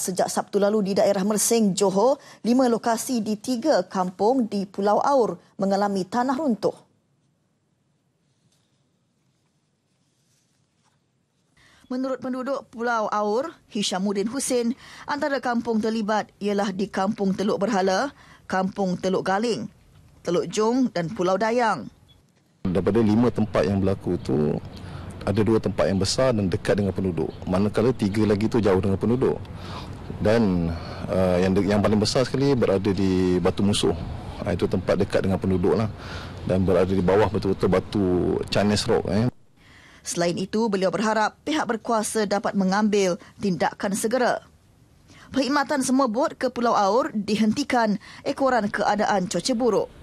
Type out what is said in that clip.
sejak Sabtu lalu di daerah Mersing, Johor, lima lokasi di tiga kampung di Pulau Aur mengalami tanah runtuh. Menurut penduduk Pulau Aur, Hishamuddin Hussein, antara kampung terlibat ialah di Kampung Teluk Berhala, Kampung Teluk Galing, Teluk Jong dan Pulau Dayang. Daripada lima tempat yang berlaku itu, ada dua tempat yang besar dan dekat dengan penduduk. Manakala tiga lagi itu jauh dengan penduduk. Dan uh, yang yang paling besar sekali berada di Batu Musuh. Uh, itu tempat dekat dengan penduduk lah. Dan berada di bawah betul-betul batu Chinese Rock. Eh. Selain itu, beliau berharap pihak berkuasa dapat mengambil tindakan segera. Perkhidmatan semua bot ke Pulau Aur dihentikan ekoran keadaan cuaca buruk.